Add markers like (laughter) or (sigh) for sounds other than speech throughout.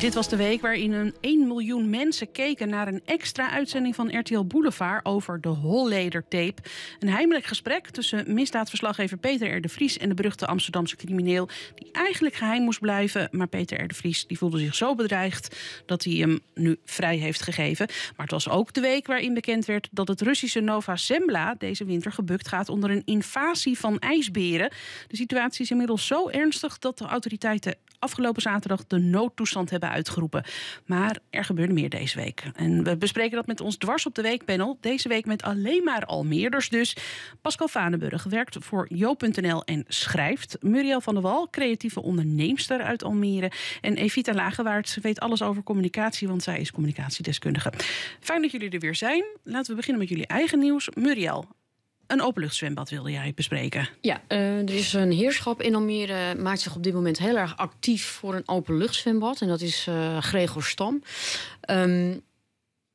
Dit was de week waarin een 1 miljoen mensen keken naar een extra uitzending van RTL Boulevard over de Holleder-tape. Een heimelijk gesprek tussen misdaadverslaggever Peter R. de Vries en de beruchte Amsterdamse crimineel, die eigenlijk geheim moest blijven. Maar Peter R. de Vries die voelde zich zo bedreigd dat hij hem nu vrij heeft gegeven. Maar het was ook de week waarin bekend werd dat het Russische Nova Zembla deze winter gebukt gaat onder een invasie van ijsberen. De situatie is inmiddels zo ernstig dat de autoriteiten afgelopen zaterdag de noodtoestand hebben uitgeroepen. Maar er gebeurde meer deze week. En we bespreken dat met ons dwars op de weekpanel. Deze week met alleen maar Almeerders dus. Pascal Vanenburg werkt voor Jo.nl en schrijft. Muriel van der Wal, creatieve onderneemster uit Almere. En Evita Lagewaard weet alles over communicatie, want zij is communicatiedeskundige. Fijn dat jullie er weer zijn. Laten we beginnen met jullie eigen nieuws. Muriel, een openluchtzwembad wilde jij bespreken. Ja, eh, er is een heerschap in Almere. Maakt zich op dit moment heel erg actief voor een openluchtzwembad. En dat is eh, Gregor Stam. Um,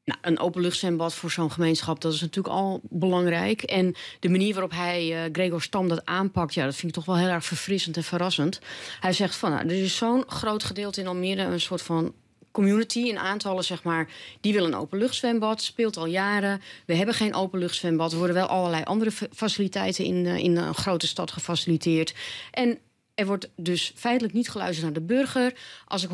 nou, een openluchtzwembad voor zo'n gemeenschap, dat is natuurlijk al belangrijk. En de manier waarop hij, eh, Gregor Stam, dat aanpakt, ja, dat vind ik toch wel heel erg verfrissend en verrassend. Hij zegt van, nou, er is zo'n groot gedeelte in Almere, een soort van community, in aantallen zeg maar, die willen een openluchtzwembad. Speelt al jaren. We hebben geen openluchtzwembad. Er worden wel allerlei andere faciliteiten in, eh, in een grote stad gefaciliteerd. En er wordt dus feitelijk niet geluisterd naar de burger. Als ik,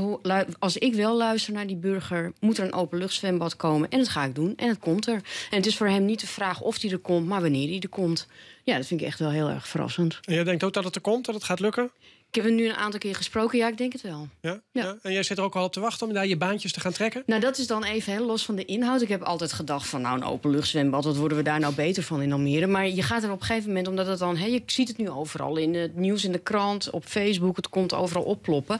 als ik wel luister naar die burger, moet er een openluchtzwembad komen. En dat ga ik doen. En het komt er. En het is voor hem niet de vraag of hij er komt, maar wanneer die er komt. Ja, dat vind ik echt wel heel erg verrassend. En jij denkt ook dat het er komt, dat het gaat lukken? Ik heb hem nu een aantal keer gesproken. Ja, ik denk het wel. Ja? En jij zit er ook al op te wachten om daar je baantjes te gaan trekken? Nou, dat is dan even los van de inhoud. Ik heb altijd gedacht van nou, een openluchtzwembad... wat worden we daar nou beter van in Almere? Maar je gaat er op een gegeven moment, omdat het dan... Hè, je ziet het nu overal in het nieuws, in de krant, op Facebook. Het komt overal opploppen.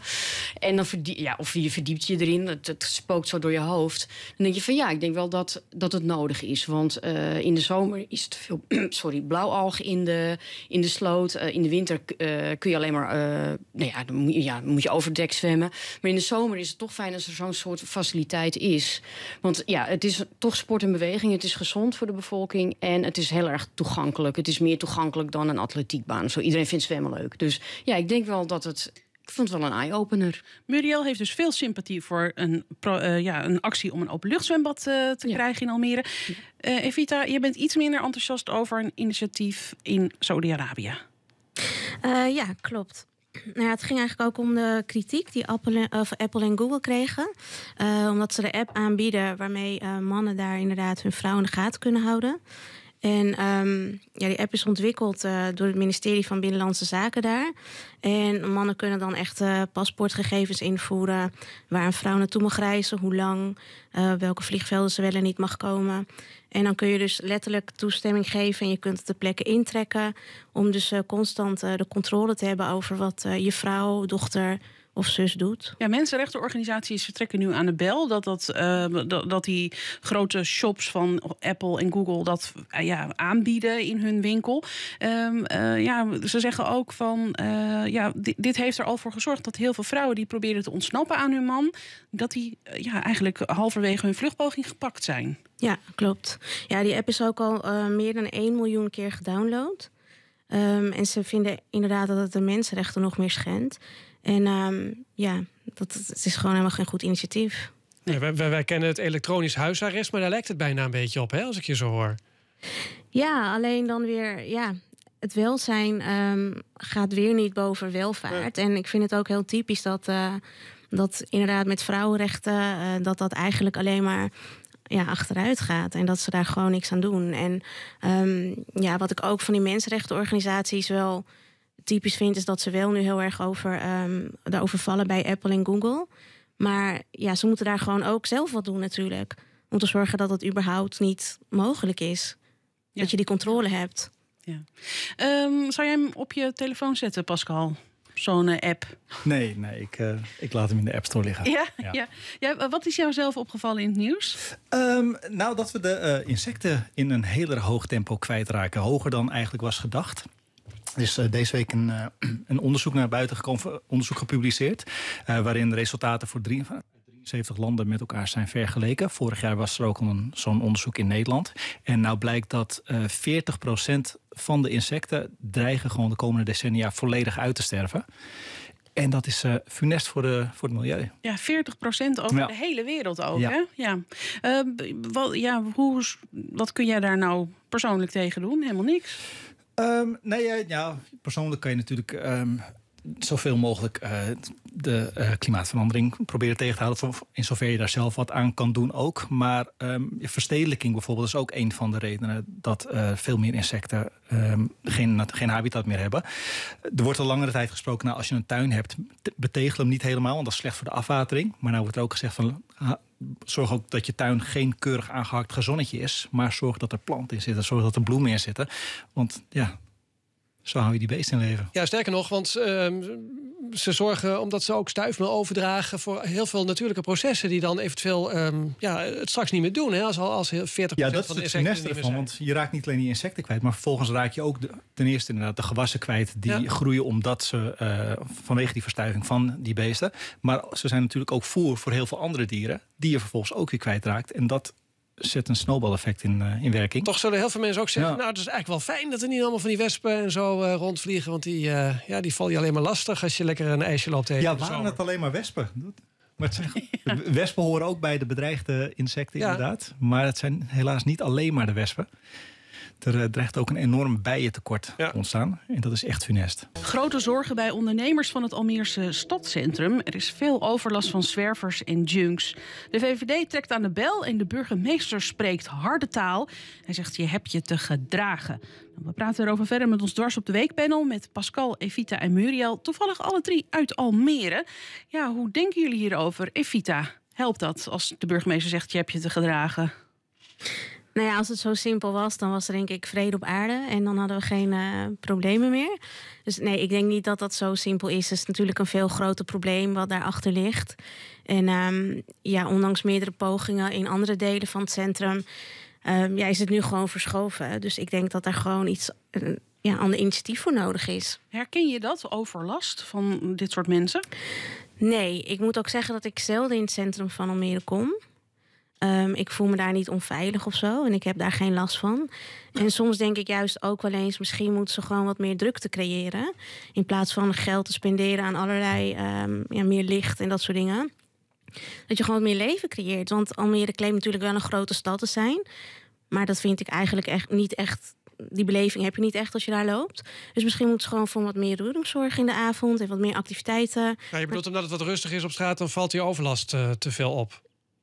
En dan ja, of je verdiept je erin. Het, spookt zo door je hoofd. Dan denk je van ja, ik denk wel dat, dat het nodig is. Want eh, in de zomer is het veel (clears throat) sorry, blauwalg in de, in de sloot. Eh, in de winter eh, kun je alleen maar eh, nou ja, dan moet, je, ja, moet je over zwemmen. Maar in de zomer is het toch fijn als er zo'n soort faciliteit is. Want ja, het is toch sport en beweging. Het is gezond voor de bevolking. En het is heel erg toegankelijk. Het is meer toegankelijk dan een atletiekbaan. Zo, iedereen vindt zwemmen leuk. Dus ja, ik denk wel dat het ik vond het wel een eye-opener. Muriel heeft dus veel sympathie voor een, eh, ja, een actie om een openluchtzwembad uh, te krijgen in Almere. Uh, Evita, je bent iets minder enthousiast over een initiatief in Saudi-Arabië. ja, klopt. Nou het ging eigenlijk ook om de kritiek die Apple en, of Apple en Google kregen. Eh, omdat ze de app aanbieden waarmee eh, mannen daar inderdaad hun vrouw in de gaten kunnen houden. En ehm, ja, die app is ontwikkeld eh, door het ministerie van Binnenlandse Zaken daar. En mannen kunnen dan echt eh, paspoortgegevens invoeren. Waar een vrouw naartoe mag reizen, hoe lang, eh, welke vliegvelden ze wel en niet mag komen. En dan kun je dus letterlijk toestemming geven en je kunt het de plekken intrekken. Om dus constant de controle te hebben over wat je vrouw, dochter, of zus doet. Ja, mensenrechtenorganisaties vertrekken nu aan de bel dat, dat, eh, dat, die grote shops van Apple en Google dat eh, ja, aanbieden in hun winkel. Ehm, eh, ja, ze zeggen ook van ja, dit, heeft er al voor gezorgd dat heel veel vrouwen die proberen te ontsnappen aan hun man, dat die ja, eigenlijk halverwege hun vluchtpoging gepakt zijn. Ja, klopt. Ja, die app is ook al meer dan 1 miljoen keer gedownload. Ehm, en ze vinden inderdaad dat het de mensenrechten nog meer schendt. En ehm, ja, dat, is gewoon helemaal geen goed initiatief. Nee, wij, wij, kennen het elektronisch huisarrest, maar daar lijkt het bijna een beetje op, hè, als ik je zo hoor. Ja, alleen dan weer, ja, het welzijn ehm, gaat weer niet boven welvaart. En ik vind het ook heel typisch dat, eh, dat inderdaad met vrouwenrechten, eh, dat dat eigenlijk alleen maar ja, achteruit gaat en dat ze daar gewoon niks aan doen. En ehm, ja, wat ik ook van die mensenrechtenorganisaties wel typisch vind, is dat ze wel nu heel erg over, um, bij Apple en Google. Maar ja, ze moeten daar gewoon ook zelf wat doen natuurlijk. Om te zorgen dat het überhaupt niet mogelijk is. Dat je die controle hebt. Ja. Ehm, zou jij hem op je telefoon zetten, Pascal? Zo'n eh, app? Nee, nee ik, eh, ik laat hem in de App Store liggen. Ja, ja. ja. wat is jou zelf opgevallen in het nieuws? Ehm, nou, dat we de eh, insecten in een heel hoog tempo kwijtraken. Hoger dan eigenlijk was gedacht. Er is dus deze week een, eh, (clears throat) een, onderzoek naar buiten gekomen, onderzoek gepubliceerd, eh, waarin de resultaten voor 73 landen met elkaar zijn vergeleken. Vorig jaar was er ook zo'n onderzoek in Nederland. En nou blijkt dat 40 van de insecten dreigen gewoon de komende decennia volledig uit te sterven. En dat is uh, funest voor, de, voor het milieu. Ja, 40 over de hele wereld ook. Ja. Hè? Ja. wat, ja, hoe, wat kun jij daar nou persoonlijk tegen doen? Helemaal niks. Ehm, nee, eh, ja, persoonlijk kan je natuurlijk ehm, zoveel mogelijk eh, de eh, klimaatverandering proberen tegen te houden. In zover je daar zelf wat aan kan doen ook. Maar um, verstedelijking bijvoorbeeld is ook een van de redenen dat eh, veel meer insecten ehm, geen, geen habitat meer hebben. Er wordt al langere tijd gesproken, nou, als je een tuin hebt, betegel hem niet helemaal, want dat is slecht voor de afwatering. Maar nou wordt er ook gezegd van. Ah, zorg ook dat je tuin geen keurig aangehakt gezonnetje is. Maar zorg dat er planten in zitten. Zorg dat er bloemen in zitten. Want ja, zo hou je die beesten in leven. Ja, sterker nog, want ehm, ze zorgen, omdat ze ook stuifmeel overdragen... voor heel veel natuurlijke processen die dan eventueel ehm, ja, het straks niet meer doen. Hè, als, als 40% ja, dat is het nest ervan, want je raakt niet alleen die insecten kwijt... maar vervolgens raak je ook ten eerste inderdaad de gewassen kwijt... die groeien omdat ze, eh, vanwege die verstuiving van die beesten... maar ze zijn natuurlijk ook voer voor heel veel andere dieren... die je vervolgens ook weer kwijtraakt. En dat zet een snowball-effect in, eh, in werking. Toch zullen heel veel mensen ook zeggen: Nou, het is eigenlijk wel fijn dat er niet allemaal van die wespen en zo eh, rondvliegen. Want die, eh, ja, die val je alleen maar lastig als je lekker een ijsje loopt tegen. Ja, waren het alleen maar wespen? Maar het zijn, (laughs) wespen horen ook bij de bedreigde insecten, inderdaad. Maar het zijn helaas niet alleen maar de wespen er eh, dreigt ook een enorm bijentekort ja. ontstaan. En dat is echt funest. Grote zorgen bij ondernemers van het Almeerse stadscentrum. Er is veel overlast van zwervers en junks. De VVD trekt aan de bel en de burgemeester spreekt harde taal. Hij zegt, je hebt je te gedragen. Nou, we praten erover verder met ons dwars op de weekpanel... met Pascal, Evita en Muriel. Toevallig alle drie uit Almere. Ja, hoe denken jullie hierover? Evita, helpt dat als de burgemeester zegt, je hebt je te gedragen? Nou ja, als het zo simpel was, dan was er denk ik vrede op aarde en dan hadden we geen eh, problemen meer. Dus nee, ik denk niet dat dat zo simpel is. Het is natuurlijk een veel groter probleem wat daarachter ligt. En ehm, ja, ondanks meerdere pogingen in andere delen van het centrum, ehm, ja, is het nu gewoon verschoven. Dus ik denk dat er gewoon iets, een eh, ja, ander initiatief voor nodig is. Herken je dat, overlast van dit soort mensen? Nee, ik moet ook zeggen dat ik zelden in het centrum van Almere kom. Ehm, ik voel me daar niet onveilig of zo. En ik heb daar geen last van. En soms denk ik juist ook wel eens... misschien moeten ze gewoon wat meer drukte creëren. In plaats van geld te spenderen aan allerlei... Ehm, ja, meer licht en dat soort dingen. Dat je gewoon wat meer leven creëert. Want Almere claimt natuurlijk wel een grote stad te zijn. Maar dat vind ik eigenlijk echt niet echt... Die beleving heb je niet echt als je daar loopt. Dus misschien moeten ze gewoon voor wat meer roering in de avond. En wat meer activiteiten. Ja, nou, je bedoelt omdat het wat rustig is op straat... dan valt die overlast eh, te veel op?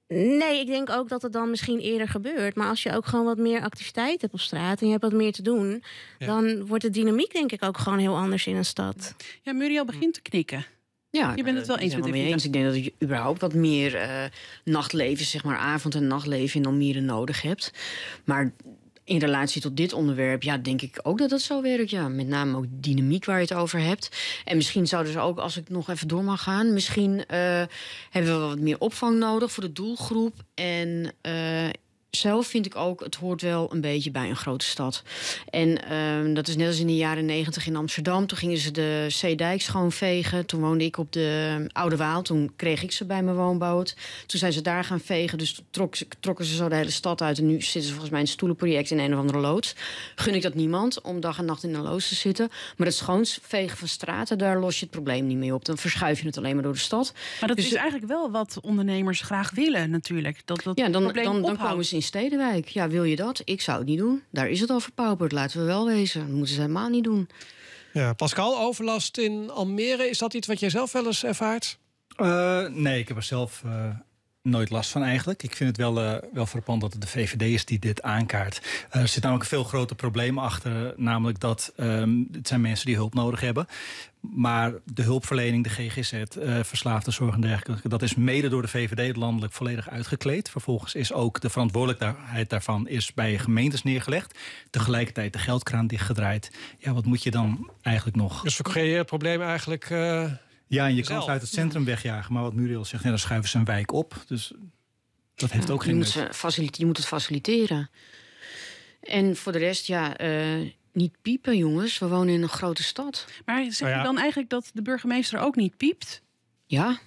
Nee, ik denk ook dat het dan misschien eerder gebeurt. Maar als je ook gewoon wat meer activiteit hebt op straat en je hebt wat meer te doen, dan wordt de dynamiek denk ik ook gewoon heel anders in een stad. Ja, Muriel begint te knikken. Ja, je bent het wel eens met me eens. Ik denk dat je überhaupt wat meer eh, nachtleven, zeg maar avond- en nachtleven in Almere nodig hebt. Maar in relatie tot dit onderwerp, ja, denk ik ook dat dat zo werkt. Ja, met name ook dynamiek waar je het over hebt. En misschien zouden ze ook, als ik nog even door mag gaan, misschien eh, hebben we wat meer opvang nodig voor de doelgroep. En eh, zelf vind ik ook, het hoort wel een beetje bij een grote stad. En ehm, dat is net als in de jaren negentig in Amsterdam. Toen gingen ze de Zeedijk schoonvegen. Toen woonde ik op de ehm, Oude Waal. Toen kreeg ik ze bij mijn woonboot. Toen zijn ze daar gaan vegen. Dus trok, trokken ze zo de hele stad uit. En nu zitten ze volgens mij een stoelenproject in een of andere loods. Gun ik dat niemand om dag en nacht in een loods te zitten. Maar het schoonvegen van straten, daar los je het probleem niet mee op. Dan verschuif je het alleen maar door de stad. Maar dat dus is eigenlijk wel wat ondernemers graag willen natuurlijk. Dat, dat ja, dan, dan, dan, dan komen ze in Stedenwijk. Ja, wil je dat? Ik zou het niet doen. Daar is het al verpauperd, laten we wel wezen. Dat moeten ze helemaal niet doen. Ja, Pascal, overlast in Almere, is dat iets wat jij zelf wel eens ervaart? Eh, nee, ik heb er zelf eh, nooit last van eigenlijk. Ik vind het wel, verpand eh, wel dat het de VVD is die dit aankaart. Eh, er zit namelijk een veel groter probleem achter. Namelijk dat um, het zijn mensen die hulp nodig hebben. Maar de hulpverlening, de GGZ, eh, verslaafde zorg en dergelijke... dat is mede door de VVD landelijk volledig uitgekleed. Vervolgens is ook de verantwoordelijkheid daarvan is bij gemeentes neergelegd. Tegelijkertijd de geldkraan dichtgedraaid. Ja, wat moet je dan eigenlijk nog? Dus we creëren problemen probleem eigenlijk... Ja, en je kan ze uit het centrum wegjagen. Maar wat Muriel zegt, ja, dan schuiven ze een wijk op. Dus dat heeft ook geen Je moet het faciliteren. En voor de rest, ja, eh, niet piepen, jongens. We wonen in een grote stad. Maar zeg nou je dan eigenlijk dat de burgemeester ook niet piept? Ja.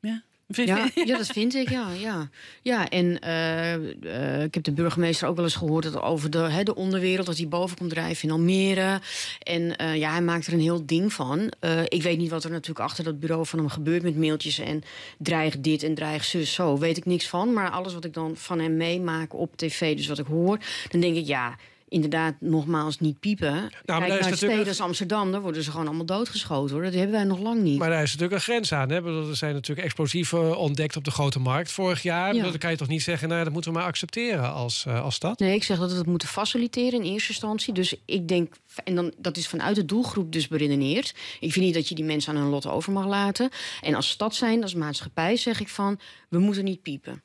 Ja. Ja, ja, dat vind ik, ja. Ja, ja en eh, eh, ik heb de burgemeester ook wel eens gehoord dat over de, de onderwereld, dat hij boven komt drijven in Almere. En eh, ja, hij maakt er een heel ding van. ik weet niet wat er natuurlijk achter dat bureau van hem gebeurt met mailtjes en dreigt dit en dreigt zus, zo. Weet ik niks van, maar alles wat ik dan van hem meemaak op tv, dus wat ik hoor, dan denk ik ja inderdaad nogmaals niet piepen. Nou, Kijk naar natuurlijk... steden als Amsterdam, daar worden ze gewoon allemaal doodgeschoten. Hoor. Dat hebben wij nog lang niet. Maar daar is natuurlijk een grens aan. Hè? Er zijn natuurlijk explosieven ontdekt op de grote markt vorig jaar. Ja. Dan kan je toch niet zeggen, nou, dat moeten we maar accepteren als, eh, als stad? Nee, ik zeg dat we het moeten faciliteren in eerste instantie. Dus ik denk, en dan, dat is vanuit de doelgroep dus beredeneerd. Ik vind niet dat je die mensen aan hun lot over mag laten. En als stad zijn, als maatschappij, zeg ik van, we moeten niet piepen.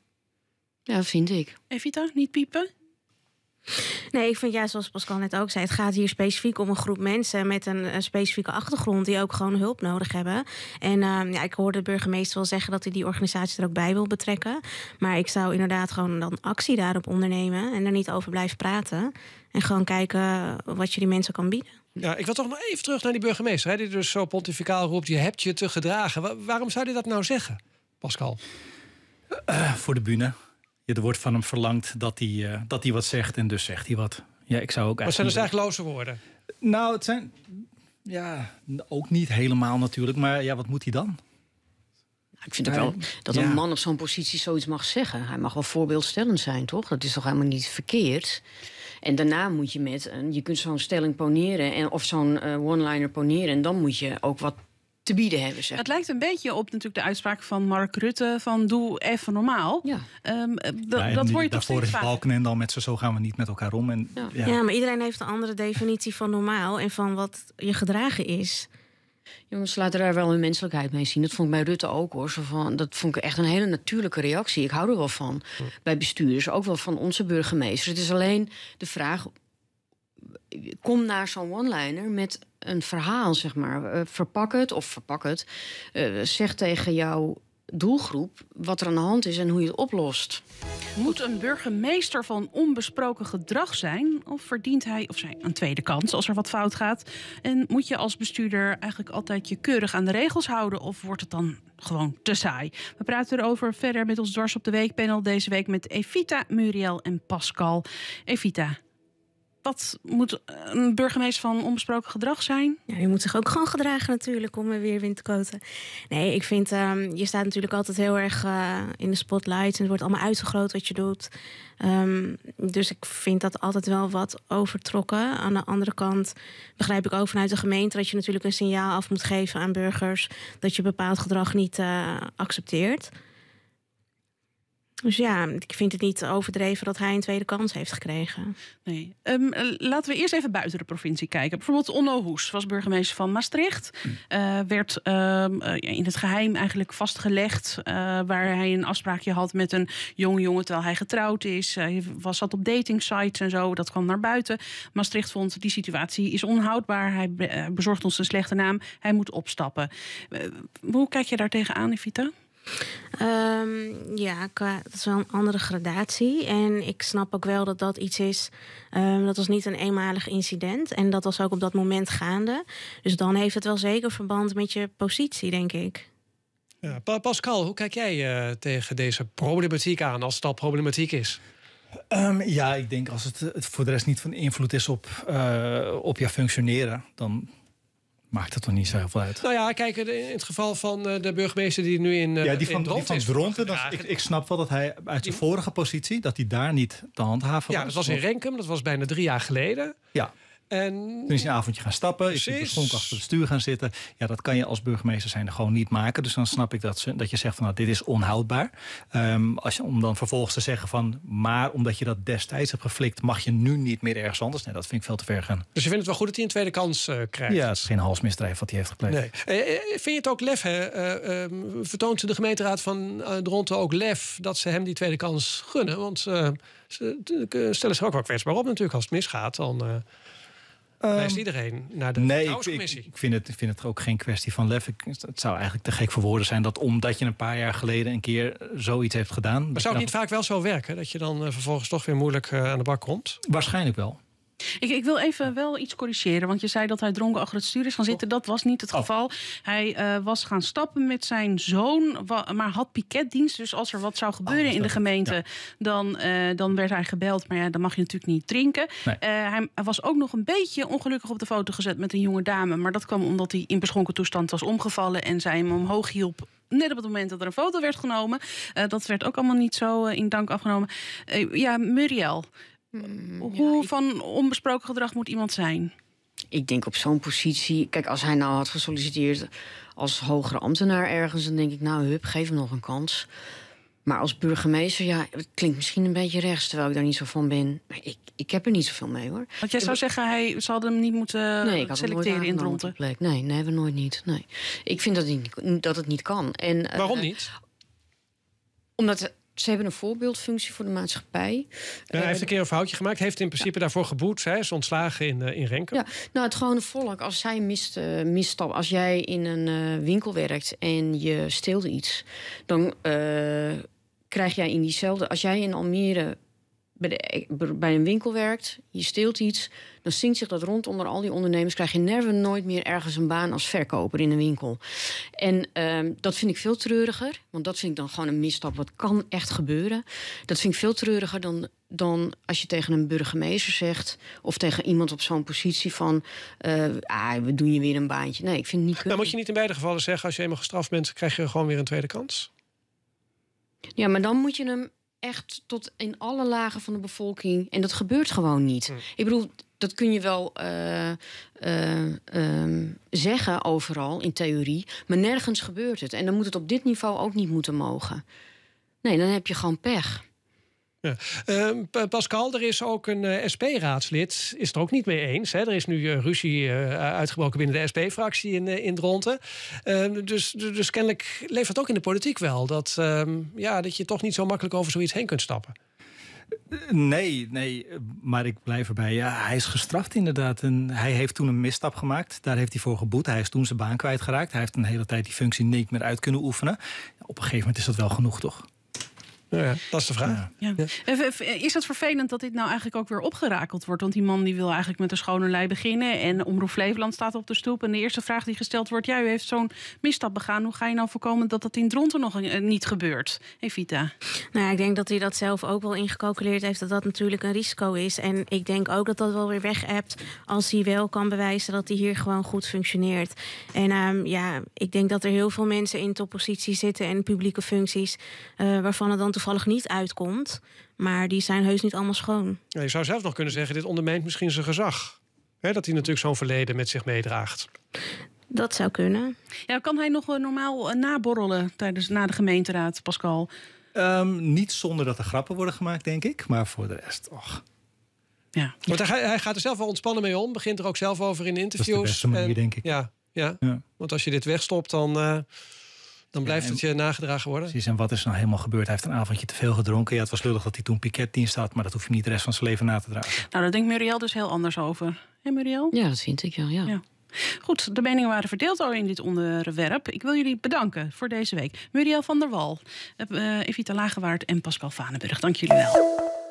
Ja, vind ik. Evita, niet piepen? Nee, ik vind juist zoals Pascal net ook zei, het gaat hier specifiek om een groep mensen met een, eh, specifieke achtergrond die ook gewoon hulp nodig hebben. En ehm, ja, ik hoorde de burgemeester wel zeggen dat hij die organisatie er ook bij wil betrekken. Maar ik zou inderdaad gewoon dan actie daarop ondernemen en er niet over blijven praten. En gewoon kijken wat je die mensen kan bieden. Ja, ik wil toch nog even terug naar die burgemeester, hè, die dus zo pontificaal roept: je hebt je te gedragen. waarom zou hij dat nou zeggen, Pascal? Eh, eh, voor de bühne. Je er wordt van hem verlangd dat hij, eh, dat hij wat zegt en dus zegt hij wat. Ja, ik zou ook Wat zijn dus eigenlijk loze woorden? Nou, het zijn ja, ook niet helemaal natuurlijk, maar ja, wat moet hij dan? Nou, ik vind ook wel dat een man op zo'n positie zoiets mag zeggen. Hij mag wel voorbeeldstellend zijn, toch? Dat is toch helemaal niet verkeerd. En daarna moet je met, een, je kunt zo'n stelling poneren en, of zo'n eh, one-liner poneren. En dan moet je ook wat te bieden hebben. ze. Het lijkt een beetje op natuurlijk de uitspraak van Mark Rutte van doe even normaal. Ja. Um, dat hoor je toch steeds Balken en dan met ze zo gaan we niet met elkaar om. En, ja. maar iedereen heeft een andere definitie van normaal en van wat je gedragen is. Jongens, laten daar wel een menselijkheid mee zien. Dat vond ik bij Rutte ook hoor. Zo van, dat vond ik echt een hele natuurlijke reactie. Ik hou er wel van. Bij bestuurders, ook wel van onze burgemeester. Het is alleen de vraag: kom naar zo'n one-liner met een verhaal, zeg maar. Eh, verpak het of verpak het. Eh, zeg tegen jouw doelgroep wat er aan de hand is en hoe je het oplost. Moet een burgemeester van onbesproken gedrag zijn? Of verdient hij of zij een tweede kans als er wat fout gaat? En moet je als bestuurder eigenlijk altijd je keurig aan de regels houden? Of wordt het dan gewoon te saai? We praten erover verder met ons Dwars op de Weekpanel deze week met Evita, Muriel en Pascal. Evita, wat moet een burgemeester van onbesproken gedrag zijn? Ja, je moet zich ook gewoon gedragen natuurlijk om er weer wind te koten. Nee, ik vind, ehm, je staat natuurlijk altijd heel erg eh, in de spotlight en het wordt allemaal uitgegroot wat je doet. Ehm, dus ik vind dat altijd wel wat overtrokken. Aan de andere kant begrijp ik ook vanuit de gemeente dat je natuurlijk een signaal af moet geven aan burgers dat je bepaald gedrag niet eh, accepteert. Dus ja, ik vind het niet overdreven dat hij een tweede kans heeft gekregen. Nee. Ehm, eh, laten we eerst even buiten de provincie kijken. Bijvoorbeeld Onno Hoes was burgemeester van Maastricht. Eh, werd ehm, eh, in het geheim eigenlijk vastgelegd waar hij een afspraakje had met een jong jongen terwijl hij getrouwd is. Hij was, zat op dating sites en zo. Dat kwam naar buiten. Maastricht vond die situatie is onhoudbaar. Hij bezorgt ons een slechte naam. Hij moet opstappen. hoe kijk je daar tegenaan, Evita? Ehm, ja, dat is wel een andere gradatie. En ik snap ook wel dat dat iets is. Ehm, dat was niet een eenmalig incident. En dat was ook op dat moment gaande. Dus dan heeft het wel zeker verband met je positie, denk ik. Ja, Pascal, hoe kijk jij eh, tegen deze problematiek aan als het al problematiek is? Ehm, ja, ik denk als het, het, voor de rest niet van invloed is op, uh, op je functioneren, dan maakt het toch niet zo heel veel uit? Nou ja, kijk, in het geval van eh, de burgemeester die nu in. Eh, ja, die van, Dronten, van ik, ik, snap wel dat hij uit zijn vorige positie, dat hij daar niet te handhaven was. Ja, dat was in Renkum, dat was bijna drie jaar geleden. Ja. En... Toen is hij een avondje gaan stappen, is hij beschonken achter het stuur gaan zitten. Ja, dat kan je als burgemeester zijn gewoon niet maken. Dus dan snap ik dat, ze, dat je zegt van nou, dit is onhoudbaar. Ehm, als je, om dan vervolgens te zeggen van maar omdat je dat destijds hebt geflikt, mag je nu niet meer ergens anders. Nee, dat vind ik veel te ver gaan. Dus je vindt het wel goed dat hij een tweede kans eh, krijgt? Ja, het is geen halsmisdrijf wat hij heeft gepleegd. Nee. Eh, eh vind je het ook lef? Hè? Uh, vertoont de gemeenteraad van Dronten ook lef dat ze hem die tweede kans gunnen? Want ze stellen zich ook wel kwetsbaar op natuurlijk. Als het misgaat, dan Ehm, Wijst iedereen naar de nee, ik, vind het, ik vind het ook geen kwestie van lef. het zou eigenlijk te gek voor woorden zijn dat omdat je een paar jaar geleden een keer eh, zoiets heeft gedaan. Maar zou het niet vaak wel zo werken? Dat je dan eh, vervolgens toch weer moeilijk eh, aan de bak komt? Waarschijnlijk wel. Ik, ik, wil even wel iets corrigeren. Want je zei dat hij dronken achter het stuur is gaan zitten. Oh. Dat was niet het oh. geval. Hij eh, was gaan stappen met zijn zoon. Maar had piketdienst. Dus als er wat zou oh, gebeuren in de gemeente. Dan, eh, dan werd hij gebeld. Maar ja, dan mag je natuurlijk niet drinken. Eh, hij, was ook nog een beetje ongelukkig op de foto gezet met een jonge dame. Maar dat kwam omdat hij in beschonken toestand was omgevallen. En zij hem omhoog hielp net op het moment dat er een foto werd genomen. dat werd ook allemaal niet zo in dank afgenomen. ja, Muriel. Mm-hmm. Hoe van onbesproken gedrag moet iemand zijn? Ik denk op zo'n positie. Kijk, als hij nou had gesolliciteerd als hogere ambtenaar ergens, dan denk ik, nou, hup, geef hem nog een kans. Maar als burgemeester, ja, het klinkt misschien een beetje rechts, terwijl ik daar niet zo van ben. Maar ik, ik heb er niet zoveel mee hoor. Want jij zou zeggen, hij zal hem niet moeten selecteren in Rond. Nee, nee, we nooit niet. Nee. Ik vind dat, niet, dat het niet kan. En, Waarom eh, niet? Omdat ze hebben een voorbeeldfunctie voor de maatschappij. hij heeft eh, een keer een foutje gemaakt. Heeft in principe daarvoor geboet. Hij is ontslagen in, eh, in Renken. Ja, nou, het gewone volk. Als zij mist, uh, misstap, als jij in een winkel werkt en je steelt iets, dan krijg jij in diezelfde. Als jij in Almere bij, een winkel werkt, je steelt iets, dan zinkt zich dat rond onder al die ondernemers. Krijg je nerve nooit meer ergens een baan als verkoper in een winkel. En ehm, dat vind ik veel treuriger, want dat vind ik dan gewoon een misstap. Wat kan echt gebeuren? Dat vind ik veel treuriger dan, dan als je tegen een burgemeester zegt of tegen iemand op zo'n positie van, eh, ah, we doen je weer een baantje. Nee, ik vind het niet. Dan nou, moet je niet in beide gevallen zeggen, als je eenmaal gestraft bent, krijg je gewoon weer een tweede kans. Ja, maar dan moet je hem echt tot in alle lagen van de bevolking. En dat gebeurt gewoon niet. Mm. Ik bedoel, dat kun je wel eh, eh, ehm, zeggen overal in theorie, maar nergens gebeurt het. En dan moet het op dit niveau ook niet moeten mogen. Nee, dan heb je gewoon pech. Ja. Ehm, Pascal, er is ook een eh, SP-raadslid, is het er ook niet mee eens. Hè? Er is nu uh, ruzie eh, uitgebroken binnen de SP-fractie in, in Dronten. Ehm, dus, dus, dus kennelijk levert het ook in de politiek wel. Dat, ehm, ja, dat je toch niet zo makkelijk over zoiets heen kunt stappen. Nee, nee, maar ik blijf erbij. Ja, hij is gestraft inderdaad. En hij heeft toen een misstap gemaakt. Daar heeft hij voor geboet. Hij is toen zijn baan kwijtgeraakt. Hij heeft een hele tijd die functie niet meer uit kunnen oefenen. Op een gegeven moment is dat wel genoeg, toch? ja, dat is de vraag. Ja. Is het vervelend dat dit nou eigenlijk ook weer opgerakeld wordt? Want die man die wil eigenlijk met de schone lei beginnen. En Omroep Flevoland staat op de stoep. En de eerste vraag die gesteld wordt... ja, u heeft zo'n misstap begaan. Hoe ga je nou voorkomen dat dat in Dronten nog eh, niet gebeurt? Evita. Nou, ja, ik denk dat hij dat zelf ook wel ingecalculeerd heeft... dat dat natuurlijk een risico is. En ik denk ook dat dat wel weer weg hebt... als hij wel kan bewijzen dat hij hier gewoon goed functioneert. En ehm, ja, ik denk dat er heel veel mensen in toppositie zitten... en publieke functies eh, waarvan het dan te toevallig niet uitkomt. Maar die zijn heus niet allemaal schoon. je zou zelf nog kunnen zeggen, dit ondermijnt misschien zijn gezag. He, dat hij natuurlijk zo'n verleden met zich meedraagt. Dat zou kunnen. Ja, kan hij nog eh, normaal eh, naborrelen tijdens, na de gemeenteraad, Pascal? Ehm, niet zonder dat er grappen worden gemaakt, denk ik. Maar voor de rest, och. Ja. Want hij, hij, gaat er zelf wel ontspannen mee om. Begint er ook zelf over in interviews. Dat is de beste manier, denk ik. Ja, ja, want als je dit wegstopt, dan... Eh, dan blijft het je nagedragen worden. Precies, en wat is nou helemaal gebeurd? Hij heeft een avondje te veel gedronken. Ja, het was lullig dat hij toen piketdienst had, maar dat hoef je niet de rest van zijn leven na te dragen. Nou, daar denkt Muriel dus heel anders over. Hé Muriel? Ja, dat vind ik wel, ja. ja. Goed, de meningen waren verdeeld al in dit onderwerp. Ik wil jullie bedanken voor deze week. Muriel van der Wal, eh, eh, Evita Lagewaard en Pascal Vanenburg. Dank jullie wel.